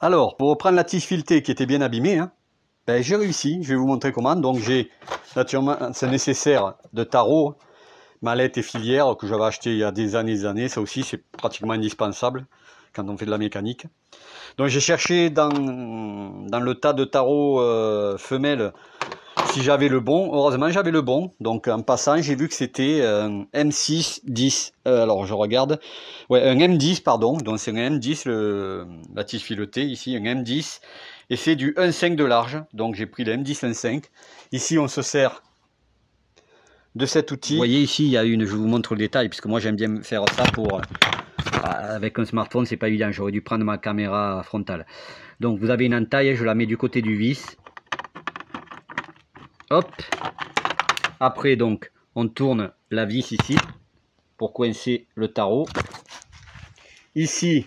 Alors, pour reprendre la tige filetée qui était bien abîmée, hein, ben, j'ai réussi. Je vais vous montrer comment. Donc, j'ai naturellement c'est nécessaire de tarots, mallettes et filières que j'avais acheté il y a des années et des années. Ça aussi, c'est pratiquement indispensable quand on fait de la mécanique. Donc, j'ai cherché dans, le tas de tarots euh, femelles si j'avais le bon, heureusement j'avais le bon. Donc en passant, j'ai vu que c'était un euh, M6-10. Euh, alors je regarde. Ouais, un M10, pardon. Donc c'est un M10, le, la tige filetée ici, un M10. Et c'est du 1,5 de large. Donc j'ai pris le M10 1,5. Ici, on se sert de cet outil. Vous voyez ici, il y a une, je vous montre le détail, puisque moi j'aime bien faire ça pour... Euh, ah, avec un smartphone, c'est pas évident, j'aurais dû prendre ma caméra frontale. Donc vous avez une entaille, je la mets du côté du vis Hop. Après, donc, on tourne la vis ici pour coincer le tarot. Ici,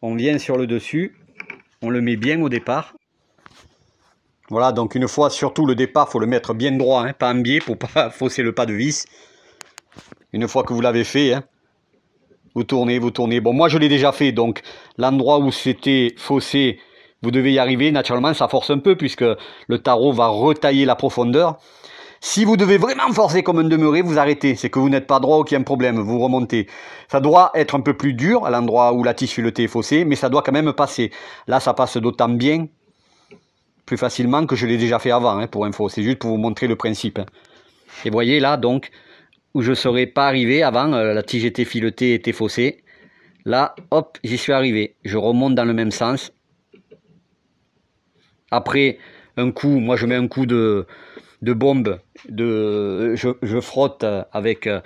on vient sur le dessus. On le met bien au départ. Voilà, donc une fois, surtout le départ, faut le mettre bien droit, hein, pas en biais pour pas fausser le pas de vis. Une fois que vous l'avez fait, hein. vous tournez, vous tournez. Bon, moi je l'ai déjà fait, donc l'endroit où c'était faussé, vous devez y arriver, naturellement, ça force un peu puisque le tarot va retailler la profondeur. Si vous devez vraiment forcer comme un demeuré, vous arrêtez. C'est que vous n'êtes pas droit ou qu'il y a un problème. Vous remontez. Ça doit être un peu plus dur à l'endroit où la tige filetée est faussée, mais ça doit quand même passer. Là, ça passe d'autant bien, plus facilement que je l'ai déjà fait avant, hein, pour info. C'est juste pour vous montrer le principe. Hein. Et Et voyez là, donc, où je ne serais pas arrivé avant, euh, la tige était filetée, était faussée. Là, hop, j'y suis arrivé. Je remonte dans le même sens. Après, un coup, moi je mets un coup de, bombe, de, je, frotte avec euh,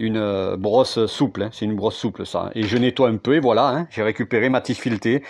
une euh, brosse souple, hein. c'est une brosse souple ça, et je nettoie un peu, et voilà, hein. j'ai récupéré ma tige filetée.